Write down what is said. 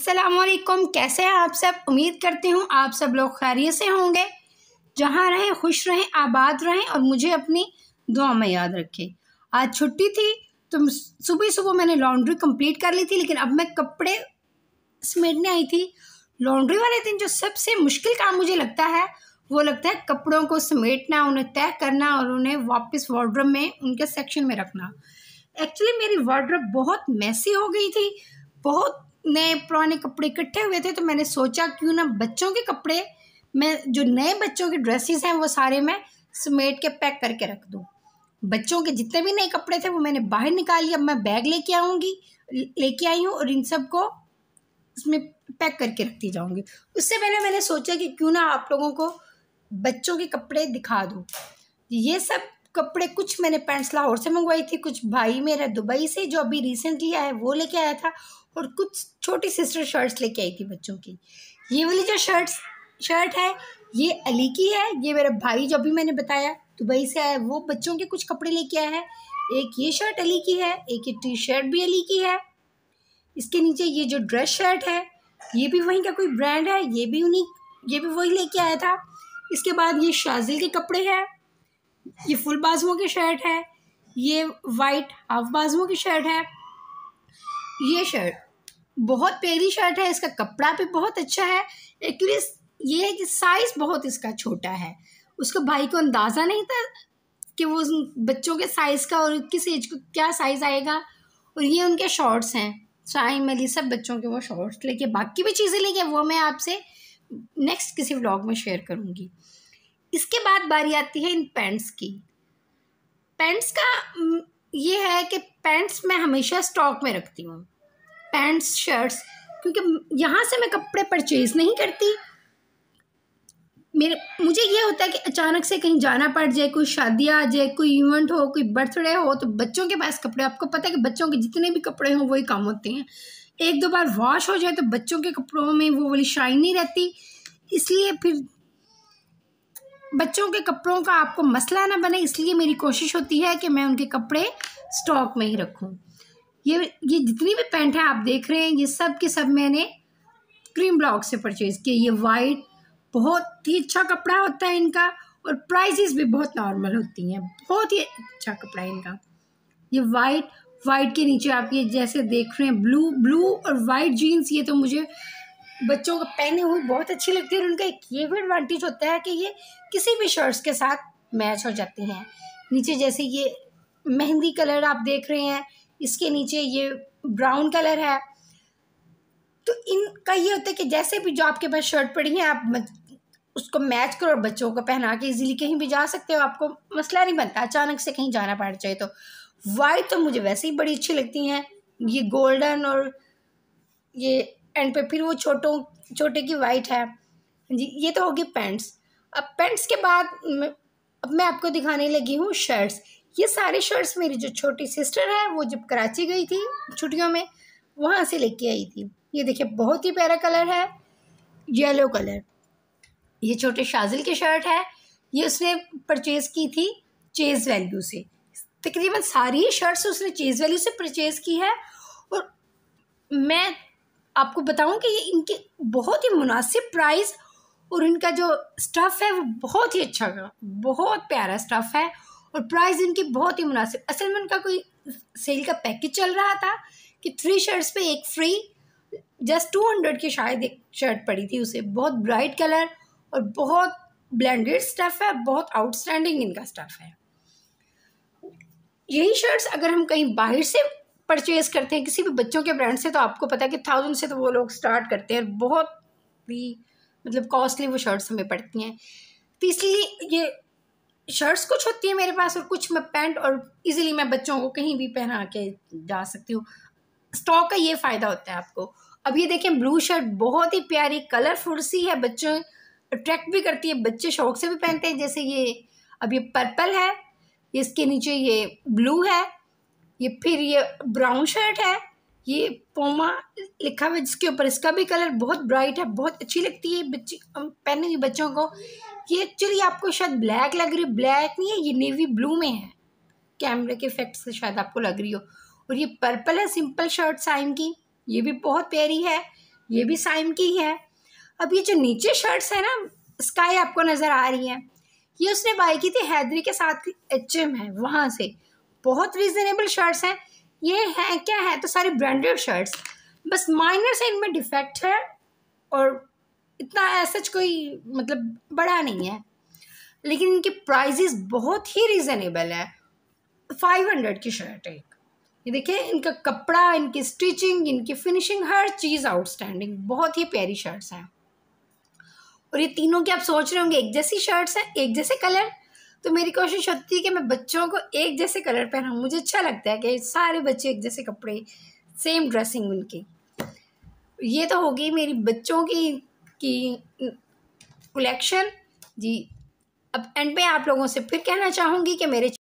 असलकुम कैसे हैं आप सब उम्मीद करती हूँ आप सब लोग खैरियत से होंगे जहाँ रहें खुश रहें आबाद रहें और मुझे अपनी दुआ में याद रखें आज छुट्टी थी तो सुबह सुबह मैंने लॉन्ड्री कंप्लीट कर ली थी लेकिन अब मैं कपड़े समेटने आई थी लॉन्ड्री वाले दिन जो सबसे मुश्किल काम मुझे लगता है वो लगता है कपड़ों को समेटना उन्हें तय करना और उन्हें वापस वार्ड्रब में उनके सेक्शन में रखना एक्चुअली मेरी वार्ड्रब बहुत मैसी हो गई थी बहुत नए पुराने कपड़े इकट्ठे हुए थे तो मैंने सोचा क्यों ना बच्चों के कपड़े मैं जो नए बच्चों के ड्रेसेस हैं वो सारे मैं समेट के पैक करके रख दूँ बच्चों के जितने भी नए कपड़े थे वो मैंने बाहर निकाल लिए अब मैं बैग लेके आऊँगी लेके आई हूँ और इन सब को उसमें पैक करके रखती जाऊँगी उससे पहले मैंने सोचा कि क्यों ना आप लोगों को बच्चों के कपड़े दिखा दूँ ये सब कपड़े कुछ मैंने पैंट्स लाहौर से मंगवाई थी कुछ भाई मेरा दुबई से जो अभी रिसेंटली आया वो लेके आया था और कुछ छोटी सिस्टर शर्ट्स लेके आई थी बच्चों की ये वाली जो शर्ट्स शर्ट है ये अली की है ये मेरे भाई जो अभी मैंने बताया दुबई से आया वो बच्चों के कुछ कपड़े लेके आया है एक ये शर्ट अली की है एक ये टी शर्ट भी अली की है इसके नीचे ये जो ड्रेस शर्ट है ये भी वहीं का कोई ब्रांड है ये भी उन्हीं ये भी वही लेके आया था इसके बाद ये शाजिल के कपड़े हैं ये फुल बाजुओं की शर्ट है ये वाइट हाफ बाजुओं की शर्ट है ये शर्ट बहुत प्यारी शर्ट है इसका कपड़ा भी बहुत अच्छा है एटलीस्ट ये है कि साइज़ बहुत इसका छोटा है उसको भाई को अंदाज़ा नहीं था कि वो बच्चों के साइज़ का और किस एज को क्या साइज़ आएगा और ये उनके शॉर्ट्स हैं साई अली सब बच्चों के वो शॉर्ट्स लेके बाकी भी चीज़ें लेके वो मैं आपसे नेक्स्ट किसी व्लॉग में शेयर करूँगी इसके बाद बारी आती है इन पैंट्स की पैंट्स का ये है कि पैंट्स मैं हमेशा स्टॉक में रखती हूँ पैंट्स शर्ट्स क्योंकि यहाँ से मैं कपड़े परचेज नहीं करती मेरे मुझे ये होता है कि अचानक से कहीं जाना पड़ जाए कोई शादी आ जाए कोई इवेंट हो कोई बर्थडे हो तो बच्चों के पास कपड़े आपको पता है कि बच्चों के जितने भी कपड़े हों वही कम होते हैं एक दो बार वॉश हो जाए तो बच्चों के कपड़ों में वो वाली शाइन नहीं रहती इसलिए फिर बच्चों के कपड़ों का आपको मसला ना बने इसलिए मेरी कोशिश होती है कि मैं उनके कपड़े स्टॉक में ही रखूँ ये ये जितनी भी पैंट है आप देख रहे हैं ये सब के सब मैंने क्रीम ब्लॉक से परचेज़ किए ये वाइट बहुत ही अच्छा कपड़ा होता है इनका और प्राइसेस भी बहुत नॉर्मल होती हैं बहुत ही अच्छा कपड़ा है इनका ये वाइट वाइट के नीचे आप ये जैसे देख रहे हैं ब्लू ब्लू और वाइट जीन्स ये तो मुझे बच्चों को पहने हुए बहुत अच्छी लगती है और उनका एक ये भी एडवांटेज होता है कि ये किसी भी शर्ट्स के साथ मैच हो जाती हैं नीचे जैसे ये मेहंदी कलर आप देख रहे हैं इसके नीचे ये ब्राउन कलर है तो इनका ये होता है कि जैसे भी जो आपके पास शर्ट पड़ी है आप उसको मैच करो और बच्चों को पहना के इजीली कहीं भी जा सकते हो आपको मसला नहीं बनता अचानक से कहीं जाना पड़ जाए तो वाइट तो मुझे वैसे ही बड़ी अच्छी लगती हैं ये गोल्डन और ये एंड पे फिर वो छोटों छोटे की वाइट है जी ये तो होगी पैंट्स अब पैंट्स के बाद अब मैं आपको दिखाने लगी हूँ शर्ट्स ये सारे शर्ट्स मेरी जो छोटी सिस्टर है वो जब कराची गई थी छुट्टियों में वहाँ से लेके आई थी ये देखिए बहुत ही प्यारा कलर है येलो कलर ये छोटे शाजिल की शर्ट है ये उसने परचेज़ की थी चेज़ वैल्यू से तकरीबन सारी शर्ट्स उसने चेज़ वैल्यू से परचेज़ की है और मैं आपको बताऊं कि ये इनके बहुत ही मुनासिब प्राइस और इनका जो स्टफ़ है वो बहुत ही अच्छा बहुत प्यारा स्टफ़ है और प्राइस इनकी बहुत ही मुनासिब असल में उनका कोई सेल का पैकेज चल रहा था कि थ्री शर्ट्स पे एक फ्री जस्ट टू हंड्रेड की शायद एक शर्ट पड़ी थी उसे बहुत ब्राइट कलर और बहुत ब्लेंडेड स्टफ़ है बहुत आउटस्टैंडिंग इनका स्टफ़ है यही शर्ट्स अगर हम कहीं बाहर से परचेज़ करते हैं किसी भी बच्चों के ब्रांड से तो आपको पता है कि थाउजेंड से तो वो लोग स्टार्ट करते हैं बहुत ही मतलब कॉस्टली वो शर्ट्स हमें पड़ती हैं तो इसलिए ये शर्ट्स कुछ होती है मेरे पास और कुछ मैं पैंट और इजीली मैं बच्चों को कहीं भी पहना के जा सकती हूँ स्टॉक का ये फ़ायदा होता है आपको अब ये देखें ब्लू शर्ट बहुत ही प्यारी कलरफुल सी है बच्चों अट्रैक्ट भी करती है बच्चे शौक से भी पहनते हैं जैसे ये अब ये पर्पल है इसके नीचे ये ब्लू है ये फिर ये ब्राउन शर्ट है ये पोमा लिखा हुआ जिसके ऊपर इसका भी कलर बहुत ब्राइट है बहुत अच्छी लगती है बच्ची पहने हुई बच्चों को ये एक्चुअली आपको शायद ब्लैक लग रही है ब्लैक नहीं है ये नेवी ब्लू में है कैमरे के इफेक्ट से शायद आपको लग रही हो और ये पर्पल है सिंपल शर्ट साइम की ये भी बहुत प्यारी है ये भी साइम की है अब ये जो नीचे शर्ट्स है ना स्काई आपको नज़र आ रही है ये उसने बाई की थी हैदरी के साथ एच एम है वहाँ से बहुत रीज़नेबल शर्ट्स हैं ये हैं क्या है तो सारी ब्रांडेड शर्ट्स बस माइनर से इनमें डिफेक्ट है और इतना ऐसा कोई मतलब बड़ा नहीं है लेकिन इनकी प्राइजेस बहुत ही रीज़नेबल है फाइव हंड्रेड की शर्ट है ये देखिए इनका कपड़ा इनकी स्टिचिंग इनकी फिनिशिंग हर चीज़ आउटस्टैंडिंग बहुत ही प्यारी शर्ट्स हैं और ये तीनों के आप सोच रहे होंगे एक जैसी शर्ट्स हैं एक जैसे कलर तो मेरी कोशिश होती है कि मैं बच्चों को एक जैसे कलर पहनाऊँ मुझे अच्छा लगता है कि सारे बच्चे एक जैसे कपड़े सेम ड्रेसिंग उनकी ये तो होगी मेरी बच्चों की की कलेक्शन जी अब एंड में आप लोगों से फिर कहना चाहूँगी कि मेरे